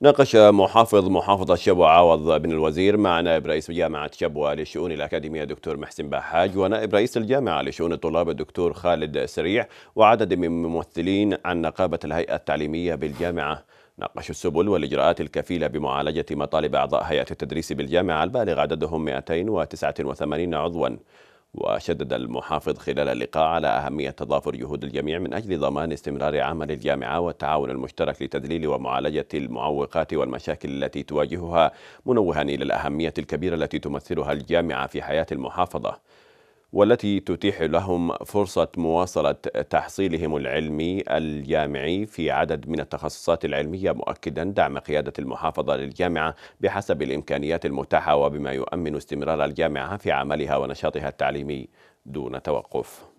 ناقش محافظ محافظة شبوة عوض بن الوزير مع نائب رئيس جامعة شبوة للشؤون الأكاديمية الدكتور محسن بحاج ونائب رئيس الجامعة لشؤون الطلاب الدكتور خالد سريع وعدد من ممثلين عن نقابة الهيئة التعليمية بالجامعة ناقشوا السبل والإجراءات الكفيلة بمعالجة مطالب أعضاء هيئة التدريس بالجامعة البالغ عددهم 289 عضواً وشدد المحافظ خلال اللقاء على أهمية تضافر جهود الجميع من أجل ضمان استمرار عمل الجامعة والتعاون المشترك لتدليل ومعالجة المعوقات والمشاكل التي تواجهها منوها إلى الأهمية الكبيرة التي تمثلها الجامعة في حياة المحافظة والتي تتيح لهم فرصة مواصلة تحصيلهم العلمي الجامعي في عدد من التخصصات العلمية مؤكدا دعم قيادة المحافظة للجامعة بحسب الإمكانيات المتاحة وبما يؤمن استمرار الجامعة في عملها ونشاطها التعليمي دون توقف